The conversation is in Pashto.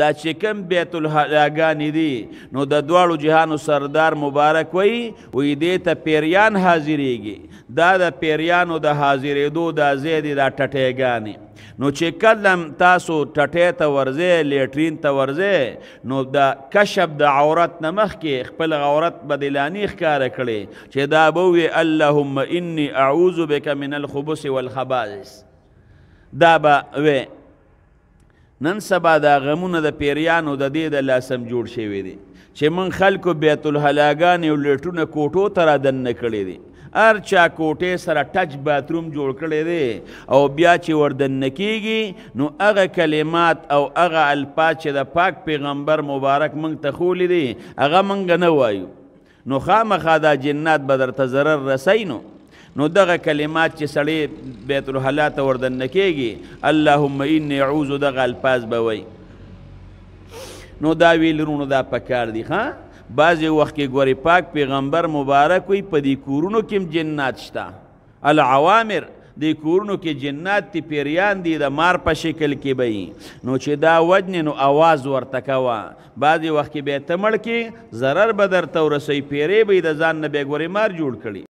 دا چې کوم بیت الحلاګانې دي نو د دواړو جهانو سردار مبارک وی وی دې ته پیریان حاضرېږي دا د پیریانو د حاضرېدو دا ځای دی دا ټټېګانې نو چې کلم تاسو ټټې ته ورځې لیټرین ته ورځې نو د کشف د عورت نه مخکې خپل عورت به دې لانې ښکاره کړې چې دا به وي اللهم انی اعوذ بک من الخبث والخبائث دا به وی نن سبا دا غمونه د پیریانو د دې د لاسم جوړ شوی دی چې من خلکو بیت الحلاګان یو لټونه کوټو ته را دننه کړی دی هر چا کوټې سره ټچ باتروم جوړ کړی دی او بیا چې وردننه کیږي نو هغه کلمات او هغه الفاظ چې د پاک پیغمبر مبارک موږ ته خولی دی هغه موږ نه وایو نو خامخا دا جنات به درته ضرر رسی نو نو دغه کلمات چې سړی بیت الحلا ته وردن کېږي اللهم انی اعوذ دغه الفاظ به وای نو دا ویلرونو دا پکار دی ها بعضې وخت کې ګوري پاک پیغمبر مبارک وي په دې کورونو کې هم جنات شته العوامر د کورونو کې جنات تی پیریان دي د مار په شکل کې بي نو چې دا وجن نو आवाज ورته کوا بعضې وخت کې به تمړ کې zarar بدر تورسي پیری به د ځان نه به ګوري مار جوړ کړي